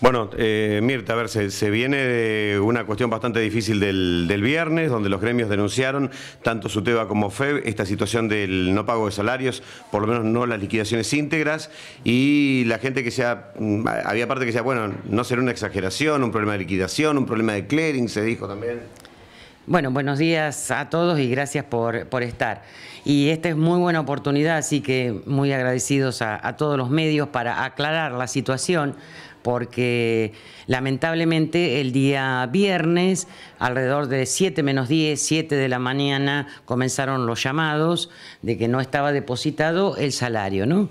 Bueno, eh, Mirta, a ver, se, se, viene una cuestión bastante difícil del, del, viernes, donde los gremios denunciaron, tanto SUTEBA como FEB, esta situación del no pago de salarios, por lo menos no las liquidaciones íntegras, y la gente que sea, mm, había parte que decía, bueno, no será una exageración, un problema de liquidación, un problema de clearing, se dijo también. Bueno, buenos días a todos y gracias por, por, estar. Y esta es muy buena oportunidad, así que muy agradecidos a, todos los medios para aclarar la situación, porque lamentablemente el día viernes, alrededor de 7 menos 10, 7 de la mañana, comenzaron los llamados de que no estaba depositado el salario, ¿no?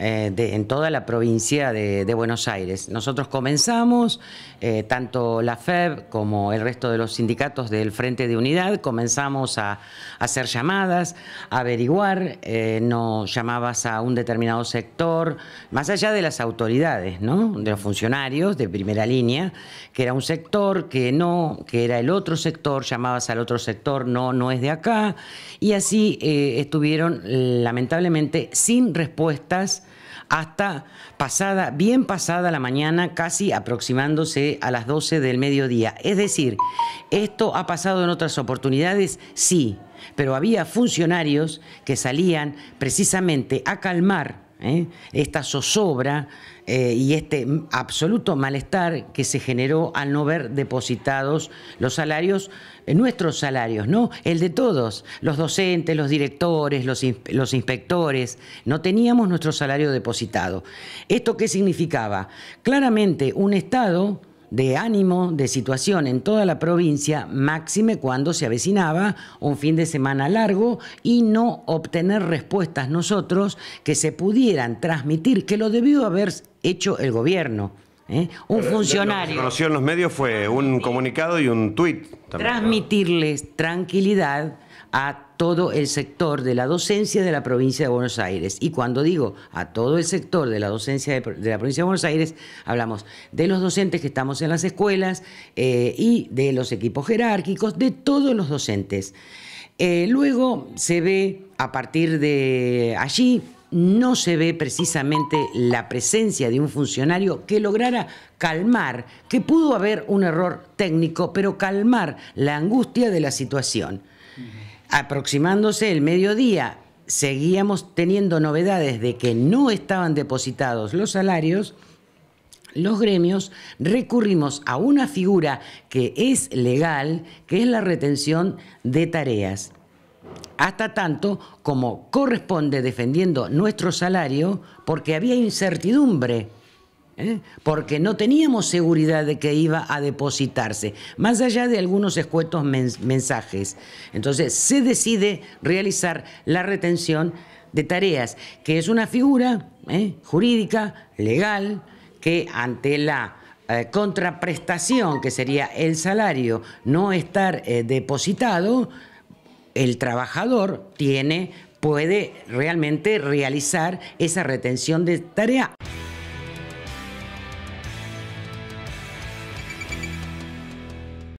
Eh, en toda la provincia de, Buenos Aires. Nosotros comenzamos, eh, tanto la FEB como el resto de los sindicatos del Frente de Unidad, comenzamos a, hacer llamadas, a averiguar, eh, No llamabas a un determinado sector, más allá de las autoridades, de los funcionarios de primera línea, que era un sector, que no, que era el otro sector, llamabas al otro sector, no, no es de acá, y así estuvieron lamentablemente sin respuestas hasta pasada, bien pasada la mañana, casi aproximándose a las 12 del mediodía. Es decir, ¿esto ha pasado en otras oportunidades? Sí, pero había funcionarios que salían precisamente a calmar ¿eh? esta zozobra eh, y este absoluto malestar que se generó al no ver depositados los salarios, eh, nuestros salarios, ¿no? El de todos, los docentes, los directores, los, los inspectores, no teníamos nuestro salario depositado. ¿Esto qué significaba? Claramente un Estado de ánimo, de situación en toda la provincia, máxime cuando se avecinaba un fin de semana largo y no obtener respuestas nosotros que se pudieran transmitir, que lo debió haber hecho el gobierno ¿eh? un funcionario. Lo que conoció en los medios fue un comunicado y un tuit. Transmitirles tranquilidad a todo el sector de la docencia de la provincia de Buenos Aires. Y cuando digo a todo el sector de la docencia de, la provincia de Buenos Aires, hablamos de los docentes que estamos en las escuelas eh, y de los equipos jerárquicos, de todos los docentes. Eh, luego se ve a partir de allí no se ve precisamente la presencia de un funcionario que lograra calmar, que pudo haber un error técnico, pero calmar la angustia de la situación. Aproximándose el mediodía, seguíamos teniendo novedades de que no estaban depositados los salarios, los gremios recurrimos a una figura que es legal, que es la retención de tareas hasta tanto como corresponde defendiendo nuestro salario porque había incertidumbre, ¿eh? porque no teníamos seguridad de que iba a depositarse, más allá de algunos escuetos mensajes. Entonces se decide realizar la retención de tareas, que es una figura ¿eh? jurídica, legal, que ante la eh, contraprestación, que sería el salario, no estar depositado, el trabajador tiene puede realmente realizar esa retención de tarea.